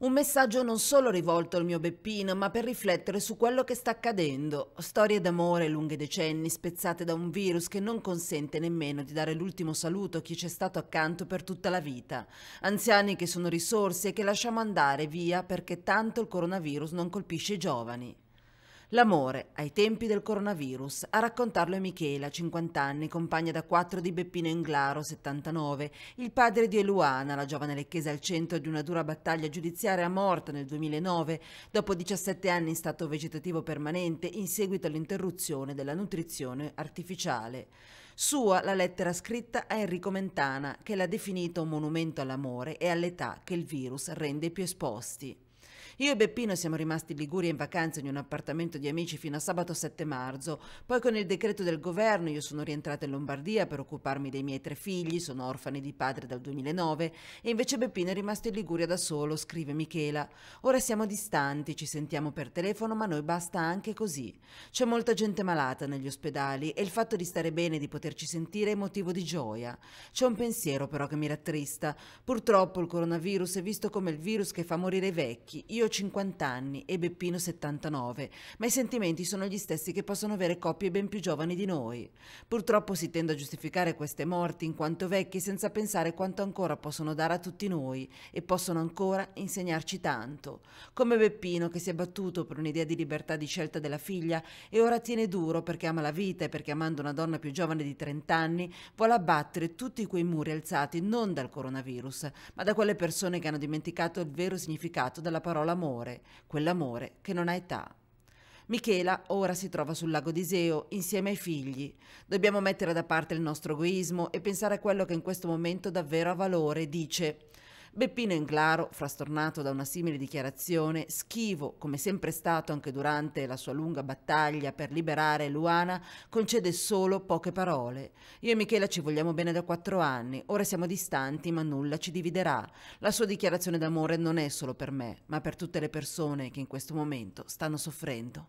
Un messaggio non solo rivolto al mio Beppino, ma per riflettere su quello che sta accadendo. Storie d'amore lunghe decenni spezzate da un virus che non consente nemmeno di dare l'ultimo saluto a chi c'è stato accanto per tutta la vita. Anziani che sono risorse e che lasciamo andare via perché tanto il coronavirus non colpisce i giovani. L'amore ai tempi del coronavirus, a raccontarlo è Michela, 50 anni, compagna da 4 di Beppino Inglaro, 79, il padre di Eluana, la giovane lecchese al centro di una dura battaglia giudiziaria morta nel 2009, dopo 17 anni in stato vegetativo permanente in seguito all'interruzione della nutrizione artificiale. Sua la lettera scritta a Enrico Mentana, che l'ha definito un monumento all'amore e all'età che il virus rende più esposti. Io e Beppino siamo rimasti in Liguria in vacanza in un appartamento di amici fino a sabato 7 marzo. Poi con il decreto del governo io sono rientrata in Lombardia per occuparmi dei miei tre figli, sono orfani di padre dal 2009 e invece Beppino è rimasto in Liguria da solo, scrive Michela. Ora siamo distanti, ci sentiamo per telefono, ma noi basta anche così. C'è molta gente malata negli ospedali e il fatto di stare bene e di poterci sentire è motivo di gioia. C'è un pensiero però che mi rattrista. Purtroppo il coronavirus è visto come il virus che fa morire i vecchi. Io io 50 anni e Beppino 79, ma i sentimenti sono gli stessi che possono avere coppie ben più giovani di noi. Purtroppo si tende a giustificare queste morti in quanto vecchi senza pensare quanto ancora possono dare a tutti noi e possono ancora insegnarci tanto. Come Beppino che si è battuto per un'idea di libertà di scelta della figlia e ora tiene duro perché ama la vita e perché amando una donna più giovane di 30 anni vuole abbattere tutti quei muri alzati non dal coronavirus, ma da quelle persone che hanno dimenticato il vero significato della parola quell'amore, quell'amore che non ha età. Michela ora si trova sul lago di Iseo insieme ai figli. Dobbiamo mettere da parte il nostro egoismo e pensare a quello che in questo momento davvero ha valore, dice. Beppino Inglaro, frastornato da una simile dichiarazione, schivo come sempre stato anche durante la sua lunga battaglia per liberare Luana, concede solo poche parole. Io e Michela ci vogliamo bene da quattro anni, ora siamo distanti ma nulla ci dividerà. La sua dichiarazione d'amore non è solo per me, ma per tutte le persone che in questo momento stanno soffrendo.